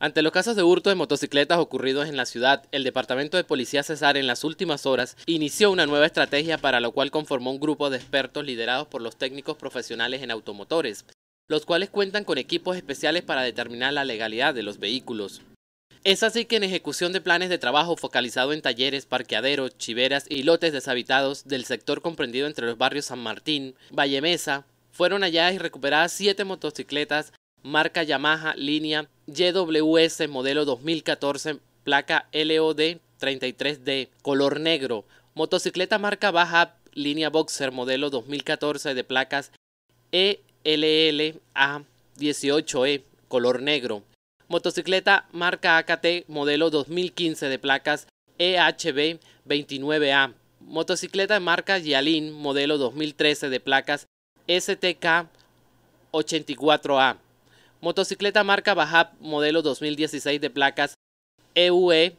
Ante los casos de hurto de motocicletas ocurridos en la ciudad, el Departamento de Policía Cesar en las últimas horas inició una nueva estrategia para lo cual conformó un grupo de expertos liderados por los técnicos profesionales en automotores, los cuales cuentan con equipos especiales para determinar la legalidad de los vehículos. Es así que en ejecución de planes de trabajo focalizado en talleres, parqueaderos, chiveras y lotes deshabitados del sector comprendido entre los barrios San Martín, Valle Mesa, fueron halladas y recuperadas siete motocicletas marca Yamaha línea YWS modelo 2014, placa LOD 33D, color negro, motocicleta marca Baja, línea Boxer modelo 2014 de placas ELLA18E, e, color negro. Motocicleta marca AKT modelo 2015 de placas EHB 29A. Motocicleta marca Yalin modelo 2013 de placas STK 84A. Motocicleta marca Bajab modelo 2016 de placas EUE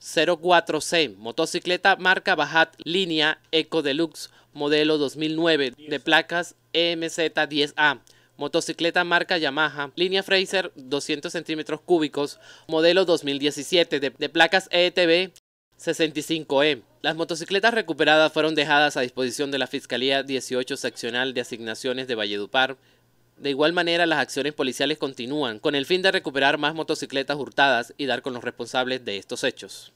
04C. E Motocicleta marca Bajat línea Eco Deluxe modelo 2009 de placas EMZ10A. Motocicleta marca Yamaha, línea Fraser 200 centímetros cúbicos, modelo 2017 de, de placas ETB 65E. E e. Las motocicletas recuperadas fueron dejadas a disposición de la Fiscalía 18 Seccional de Asignaciones de Valledupar de igual manera, las acciones policiales continúan, con el fin de recuperar más motocicletas hurtadas y dar con los responsables de estos hechos.